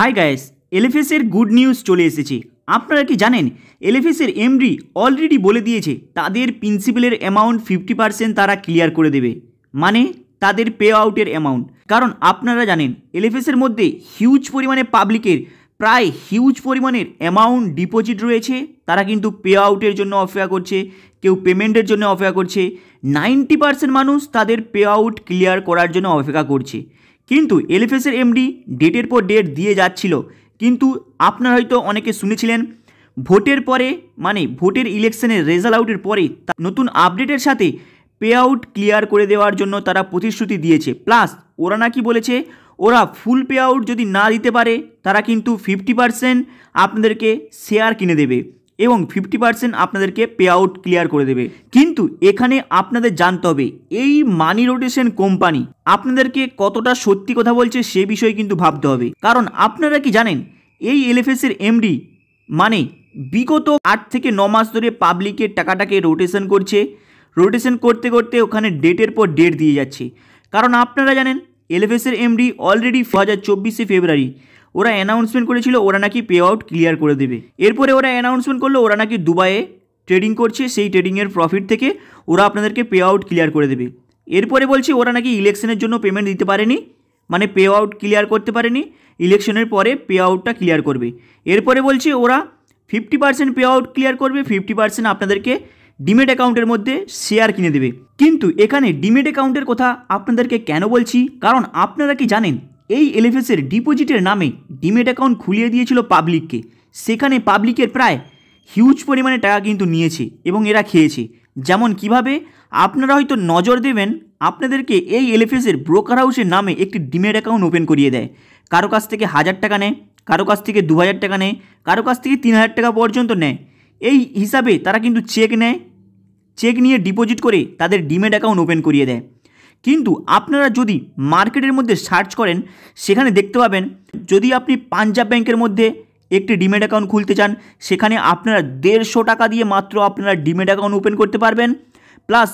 high guys এলএফএসের good news চলে এসেছে আপনারা কি জানেন এলএফএসের এমডি অলরেডি বলে দিয়েছে তাদের প্রিন্সিপালের অ্যামাউন্ট ফিফটি পার্সেন্ট তারা ক্লিয়ার করে দেবে মানে তাদের পে আউটের অ্যামাউন্ট কারণ আপনারা জানেন এলএফএসের মধ্যে হিউজ পরিমাণে পাবলিকের প্রায় হিউজ পরিমাণের অ্যামাউন্ট ডিপোজিট রয়েছে তারা কিন্তু পে আউটের জন্য অপেক্ষা করছে কেউ পেমেন্টের জন্য অপেক্ষা করছে নাইনটি পার্সেন্ট মানুষ তাদের পে আউট ক্লিয়ার করার জন্য অপেক্ষা করছে কিন্তু এলএফএসের এমডি ডেটের পর ডেট দিয়ে যাচ্ছিল কিন্তু আপনারা হয়তো অনেকে শুনেছিলেন ভোটের পরে মানে ভোটের ইলেকশনের রেজাল্ট আউটের পরে নতুন আপডেটের সাথে পে আউট ক্লিয়ার করে দেওয়ার জন্য তারা প্রতিশ্রুতি দিয়েছে প্লাস ওরা নাকি বলেছে ওরা ফুল পে আউট যদি না দিতে পারে তারা কিন্তু ফিফটি পারসেন্ট আপনাদেরকে শেয়ার কিনে দেবে এবং ফিফটি পার্সেন্ট আপনাদেরকে পে আউট ক্লিয়ার করে দেবে কিন্তু এখানে আপনাদের জানতে হবে এই মানি রোটেশন কোম্পানি আপনাদেরকে কতটা সত্যি কথা বলছে সে বিষয়ে কিন্তু ভাবতে হবে কারণ আপনারা কি জানেন এই এলএফএসের এমডি মানে বিগত আট থেকে ন মাস ধরে পাবলিকের টাকাটাকে রোটেশন করছে রোটেশন করতে করতে ওখানে ডেটের পর ডেট দিয়ে যাচ্ছে কারণ আপনারা জানেন এলএফএসের এমডি অলরেডি দু হাজার চব্বিশে ফেব্রুয়ারি ওরা অ্যানাউন্সমেন্ট করেছিল ওরা নাকি পে আউট ক্লিয়ার করে দেবে এরপরে ওরা অ্যানাউন্সমেন্ট করলো ওরা নাকি দুবাইয়ে ট্রেডিং করছে সেই ট্রেডিংয়ের প্রফিট থেকে ওরা আপনাদেরকে পে আউট ক্লিয়ার করে দেবে এরপরে বলছে ওরা নাকি ইলেকশনের জন্য পেমেন্ট দিতে পারেনি মানে পে আউট ক্লিয়ার করতে পারেনি ইলেকশনের পরে পে আউটটা ক্লিয়ার করবে এরপরে বলছে ওরা fifty percent pay out clear করবে ফিফটি পার্সেন্ট আপনাদেরকে ডিমেট অ্যাকাউন্টের মধ্যে শেয়ার কিনে দেবে কিন্তু এখানে ডিমেট অ্যাকাউন্টের কথা আপনাদেরকে কেন বলছি কারণ আপনারা কি জানেন এই এলএফএসের ডিপোজিটের নামে ডিমেট অ্যাকাউন্ট খুলিয়ে দিয়েছিল পাবলিককে সেখানে পাবলিকের প্রায় হিউজ পরিমাণে টাকা কিন্তু নিয়েছে এবং এরা খেয়েছে যেমন কিভাবে আপনারা হয়তো নজর দেবেন আপনাদেরকে এই এলএফএসের ব্রোকার হাউসের নামে একটি ডিমেট অ্যাকাউন্ট ওপেন করিয়ে দেয় কারো কাছ থেকে হাজার টাকা নেয় কারো কাছ থেকে দু হাজার টাকা নেয় কারো কাছ থেকে তিন হাজার টাকা পর্যন্ত নেয় এই হিসাবে তারা কিন্তু চেক নেয় চেক নিয়ে ডিপোজিট করে তাদের ডিমেট অ্যাকাউন্ট ওপেন করিয়ে দেয় কিন্তু আপনারা যদি মার্কেটের মধ্যে সার্চ করেন সেখানে দেখতে পাবেন যদি আপনি পাঞ্জাব ব্যাংকের মধ্যে একটি ডিমেট অ্যাকাউন্ট খুলতে চান সেখানে আপনারা দেড়শো টাকা দিয়ে মাত্র আপনারা ডিমেট অ্যাকাউন্ট ওপেন করতে পারবেন প্লাস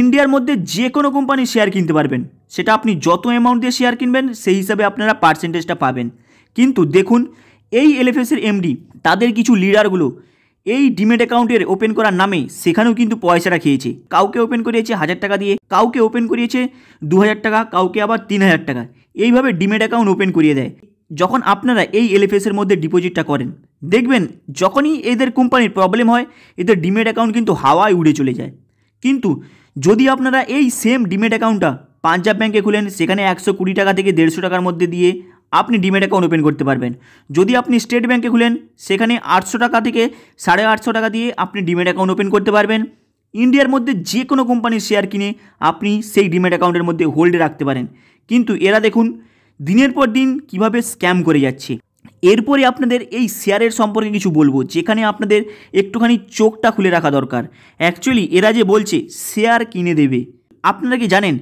ইন্ডিয়ার মধ্যে যে কোনো কোম্পানির শেয়ার কিনতে পারবেন সেটা আপনি যত অ্যামাউন্ট দিয়ে শেয়ার কিনবেন সেই হিসাবে আপনারা পার্সেন্টেজটা পাবেন কিন্তু দেখুন এই এলএফএসের এমডি তাদের কিছু লিডারগুলো এই ডিমেট অ্যাকাউন্টের ওপেন করার নামে সেখানেও কিন্তু পয়সাটা খেয়েছে কাউকে ওপেন করিয়েছে হাজার টাকা দিয়ে কাউকে ওপেন করিয়েছে দু হাজার টাকা কাউকে আবার তিন হাজার টাকা এইভাবে ডিমেট অ্যাকাউন্ট ওপেন করিয়ে দেয় যখন আপনারা এই এলএফএসের মধ্যে ডিপোজিটটা করেন দেখবেন যখনই এদের কোম্পানির প্রবলেম হয় এদের ডিমেট অ্যাকাউন্ট কিন্তু হাওয়ায় উড়ে চলে যায় কিন্তু যদি আপনারা এই সেম ডিমেট অ্যাকাউন্টটা পাঞ্জাব ব্যাঙ্কে খুলেন সেখানে একশো কুড়ি টাকা থেকে দেড়শো টাকার মধ্যে দিয়ে আপনি ডিমেট অ্যাকাউন্ট ওপেন করতে পারবেন যদি আপনি স্টেট ব্যাঙ্কে খুলেন সেখানে আটশো টাকা থেকে সাড়ে আটশো টাকা দিয়ে আপনি ডিমেট অ্যাকাউন্ট ওপেন করতে পারবেন ইন্ডিয়ার মধ্যে যে কোনো কোম্পানির শেয়ার কিনে আপনি সেই ডিমেট অ্যাকাউন্টের মধ্যে হোল্ডে রাখতে পারেন কিন্তু এরা দেখুন দিনের পর দিন কিভাবে স্ক্যাম করে যাচ্ছে এরপরে আপনাদের এই শেয়ারের সম্পর্কে কিছু বলবো যেখানে আপনাদের একটুখানি চোখটা খুলে রাখা দরকার অ্যাকচুয়ালি এরা যে বলছে শেয়ার কিনে দেবে আপনারা কি জানেন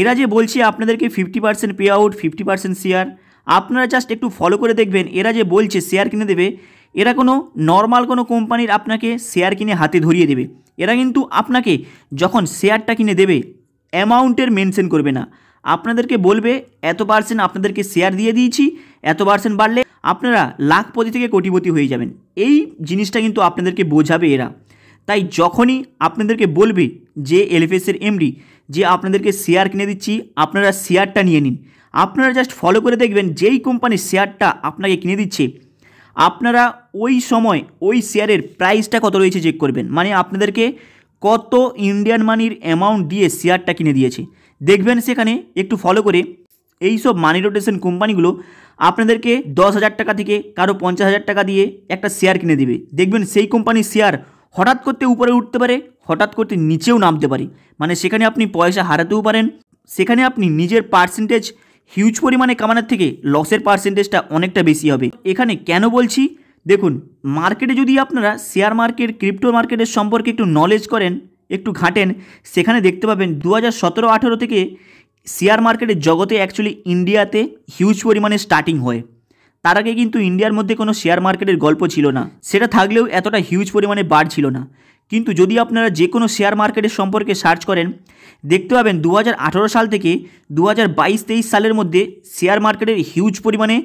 এরা যে বলছে আপনাদেরকে fifty percent pay out fifty percent share আপনারা জাস্ট একটু ফলো করে দেখবেন এরা যে বলছে শেয়ার কিনে দেবে এরা কোনো নর্মাল কোনো কোম্পানির আপনাকে শেয়ার কিনে হাতে ধরিয়ে দেবে এরা কিন্তু আপনাকে যখন শেয়ারটা কিনে দেবে অ্যামাউন্টের মেনশন করবে না আপনাদেরকে বলবে এত পার্সেন্ট আপনাদেরকে শেয়ার দিয়ে দিয়েছি এত পার্সেন্ট বাড়লে আপনারা লাখপতি থেকে কোটিপতি হয়ে যাবেন এই জিনিসটা কিন্তু আপনাদেরকে বোঝাবে এরা তাই যখনই আপনাদেরকে বলবে যে এলএফএসের এমডি যে আপনাদেরকে শেয়ার কিনে দিচ্ছি আপনারা শেয়ারটা নিয়ে নিন আপনারা জাস্ট ফলো করে দেখবেন যেই কোম্পানির শেয়ারটা আপনাকে কিনে দিচ্ছে আপনারা ওই সময় ওই শেয়ারের প্রাইসটা কত রয়েছে চেক করবেন মানে আপনাদেরকে কত ইন্ডিয়ান মানির অ্যামাউন্ট দিয়ে শেয়ারটা কিনে দিয়েছে দেখবেন সেখানে একটু ফলো করে এই সব মানি রোটেশন কোম্পানিগুলো আপনাদেরকে দশ হাজার টাকা থেকে কারো পঞ্চাশ হাজার টাকা দিয়ে একটা শেয়ার কিনে দেবে দেখবেন সেই কোম্পানির শেয়ার হঠাৎ করতে উপরে উঠতে পারে হঠাৎ করতে নিচেও নামতে পারে মানে সেখানে আপনি পয়সা হারাতেও পারেন সেখানে আপনি নিজের পার্সেন্টেজ হিউজ পরিমাণে কামানোর থেকে লসের পার্সেন্টেজটা অনেকটা বেশি হবে এখানে কেন বলছি দেখুন মার্কেটে যদি আপনারা শেয়ার মার্কেট ক্রিপ্টো মার্কেটের সম্পর্কে একটু নলেজ করেন একটু ঘাটেন সেখানে দেখতে পাবেন দু হাজার সতেরো আঠেরো থেকে শেয়ার মার্কেটের জগতে অ্যাকচুয়ালি ইন্ডিয়াতে হিউজ পরিমাণে স্টার্টিং হয় তার আগে কিন্তু ইন্ডিয়ার মধ্যে কোনো শেয়ার মার্কেটের গল্প ছিল না সেটা থাকলেও এতটা হিউজ পরিমাণে বাড় ছিল না কিন্তু যদি আপনারা যে কোনো শেয়ার মার্কেটের সম্পর্কে সার্চ করেন দেখতে পাবেন দু সাল থেকে দু হাজার সালের মধ্যে শেয়ার মার্কেটের হিউজ পরিমাণে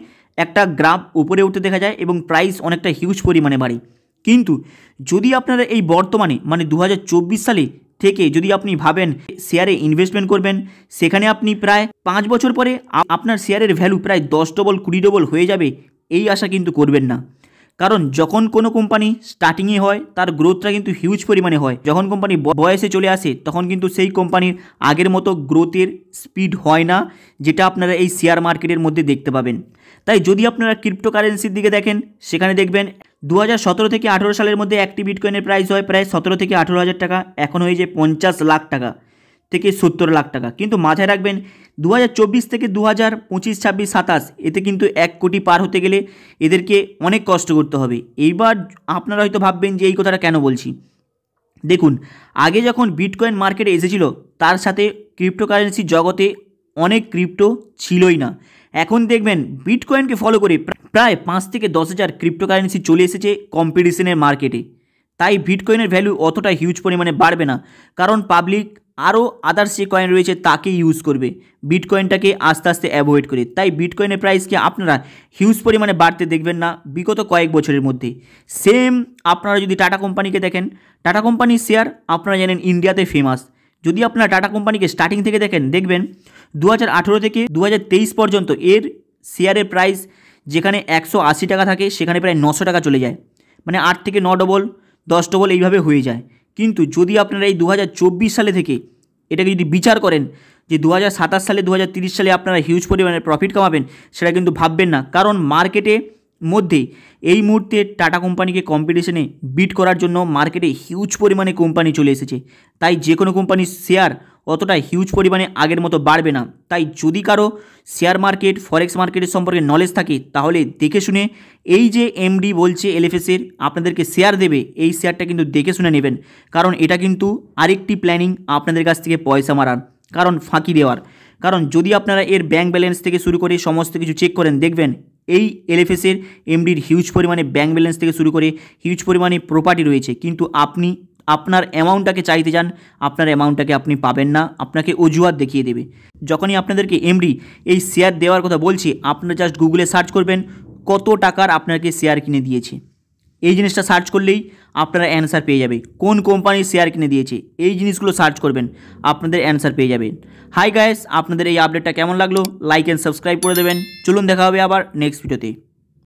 একটা গ্রাফ উপরে উঠতে দেখা যায় এবং প্রাইস অনেকটা হিউজ পরিমাণে বাড়ে কিন্তু যদি আপনারা এই বর্তমানে মানে দু সালে থেকে যদি আপনি ভাবেন শেয়ারে ইনভেস্টমেন্ট করবেন সেখানে আপনি প্রায় পাঁচ বছর পরে আপনার শেয়ারের ভ্যালু প্রায় দশ ডবল কুড়ি ডবল হয়ে যাবে এই আশা কিন্তু করবেন না কারণ যখন কোনো কোম্পানি স্টার্টিংয়ে হয় তার গ্রোথটা কিন্তু হিউজ পরিমাণে হয় যখন কোম্পানি বয়সে চলে আসে তখন কিন্তু সেই কোম্পানির আগের মতো গ্রোথের স্পিড হয় না যেটা আপনারা এই শেয়ার মার্কেটের মধ্যে দেখতে পাবেন তাই যদি আপনারা ক্রিপ্টোকারেন্সির দিকে দেখেন সেখানে দেখবেন দু থেকে আঠেরো সালের মধ্যে একটি বিটকয়েনের প্রাইস হয় প্রায় সতেরো থেকে আঠেরো হাজার টাকা এখন হয়েছে পঞ্চাশ লাখ টাকা থেকে সত্তর লাখ টাকা কিন্তু মাথায় রাখবেন দু থেকে দু হাজার পঁচিশ ছাব্বিশ সাতাশ এতে কিন্তু এক কোটি পার হতে গেলে এদেরকে অনেক কষ্ট করতে হবে এইবার আপনারা হয়তো ভাববেন যে এই কথাটা কেন বলছি দেখুন আগে যখন বিটকয়েন মার্কেটে এসেছিল তার সাথে ক্রিপ্টোকারেন্সি জগতে অনেক ক্রিপ্টো ছিলই না এখন দেখবেন বিটকয়েনকে ফলো করে প্রায় পাঁচ থেকে দশ হাজার ক্রিপ্টোকারেন্সি চলে এসেছে কম্পিটিশনের মার্কেটে তাই বিটকয়েনের ভ্যালু অতটা হিউজ পরিমাণে বাড়বে না কারণ পাবলিক আরও আদার্স যে কয়েন রয়েছে তাকে ইউজ করবে বিটকয়েনটাকে আস্তে আস্তে অ্যাভয়েড করে তাই বিটকয়েনের প্রাইসকে আপনারা হিউজ পরিমাণে বাড়তে দেখবেন না বিগত কয়েক বছরের মধ্যে সেম আপনারা যদি টাটা কোম্পানিকে দেখেন টাটা কোম্পানির শেয়ার আপনারা জানেন ইন্ডিয়াতে ফেমাস যদি আপনারা টাটা কোম্পানিকে স্টার্টিং থেকে দেখেন দেখবেন দু থেকে দু পর্যন্ত এর শেয়ারের প্রাইস যেখানে একশো টাকা থাকে সেখানে প্রায় নশো টাকা চলে যায় মানে আট থেকে ন ডবল দশ ডবল এইভাবে হয়ে যায় কিন্তু যদি আপনারা এই দু সালে থেকে এটাকে যদি বিচার করেন যে দু সালে দু সালে আপনারা হিউজ পরিমাণে প্রফিট কামাবেন সেটা কিন্তু ভাববেন না কারণ মার্কেটে মধ্যে এই মুহূর্তে টাটা কোম্পানিকে কম্পিটিশনে বিট করার জন্য মার্কেটে হিউজ পরিমাণে কোম্পানি চলে এসেছে তাই যে কোনো কোম্পানির শেয়ার অতটা হিউজ পরিমাণে আগের মতো বাড়বে না তাই যদি কারো শেয়ার মার্কেট ফরেক্স মার্কেটের সম্পর্কে নলেজ থাকে তাহলে দেখে শুনে এই যে এমডি বলছে এলএফএসের আপনাদেরকে শেয়ার দেবে এই শেয়ারটা কিন্তু দেখে শুনে নেবেন কারণ এটা কিন্তু আরেকটি প্ল্যানিং আপনাদের কাছ থেকে পয়সা মারার কারণ ফাঁকি দেওয়ার কারণ যদি আপনারা এর ব্যাংক ব্যালেন্স থেকে শুরু করে সমস্ত কিছু চেক করেন দেখবেন এই এলএফএসের এমডির হিউজ পরিমাণে ব্যাংক ব্যালেন্স থেকে শুরু করে হিউজ পরিমাণে প্রপার্টি রয়েছে কিন্তু আপনি আপনার অ্যামাউন্টটাকে চাইতে যান আপনার অ্যামাউন্টটাকে আপনি পাবেন না আপনাকে অজুহাত দেখিয়ে দেবে যখনই আপনাদেরকে এমডি এই শেয়ার দেওয়ার কথা বলছি আপনারা জাস্ট গুগলে সার্চ করবেন কত টাকার আপনাকে শেয়ার কিনে দিয়েছে এই জিনিসটা সার্চ করলেই আপনারা অ্যান্সার পেয়ে যাবে কোন কোম্পানির শেয়ার কিনে দিয়েছে এই জিনিসগুলো সার্চ করবেন আপনাদের অ্যান্সার পেয়ে যাবেন হাই গায়েস আপনাদের এই আপডেটটা কেমন লাগলো লাইক অ্যান্ড সাবস্ক্রাইব করে দেবেন চলুন দেখা হবে আবার নেক্সট ভিডিওতে